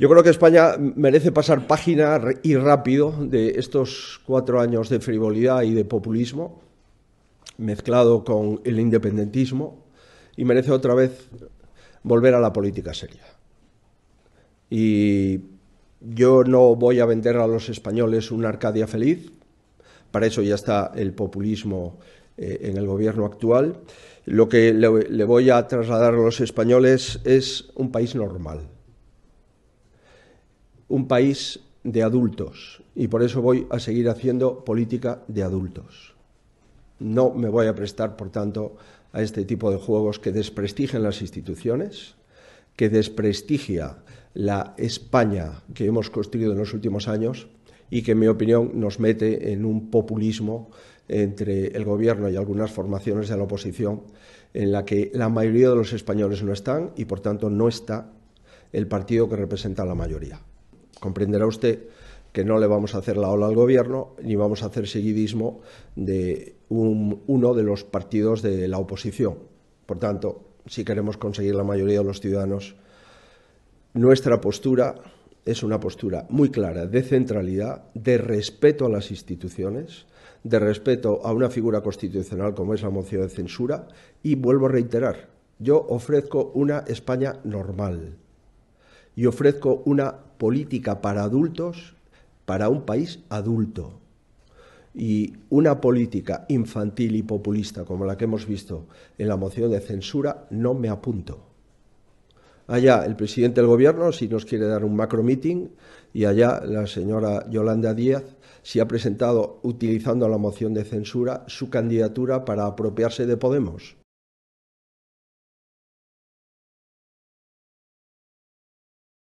Yo creo que España merece pasar página y rápido de estos cuatro años de frivolidad y de populismo, mezclado con el independentismo, y merece otra vez volver a la política seria. Y yo no voy a vender a los españoles una Arcadia feliz, para eso ya está el populismo eh, en el gobierno actual. Lo que le voy a trasladar a los españoles es un país normal un país de adultos y por eso voy a seguir haciendo política de adultos. No me voy a prestar, por tanto, a este tipo de juegos que desprestigian las instituciones, que desprestigia la España que hemos construido en los últimos años y que, en mi opinión, nos mete en un populismo entre el gobierno y algunas formaciones de la oposición en la que la mayoría de los españoles no están y, por tanto, no está el partido que representa a la mayoría comprenderá usted que no le vamos a hacer la ola al gobierno ni vamos a hacer seguidismo de uno de los partidos de la oposición. Por tanto, si queremos conseguir la mayoría de los ciudadanos, nuestra postura es una postura muy clara de centralidad, de respeto a las instituciones, de respeto a una figura constitucional como es la moción de censura y vuelvo a reiterar, yo ofrezco una España normal, y ofrezco una política para adultos, para un país adulto. Y una política infantil y populista como la que hemos visto en la moción de censura no me apunto. Allá el presidente del gobierno si nos quiere dar un macro meeting y allá la señora Yolanda Díaz si ha presentado utilizando la moción de censura su candidatura para apropiarse de Podemos.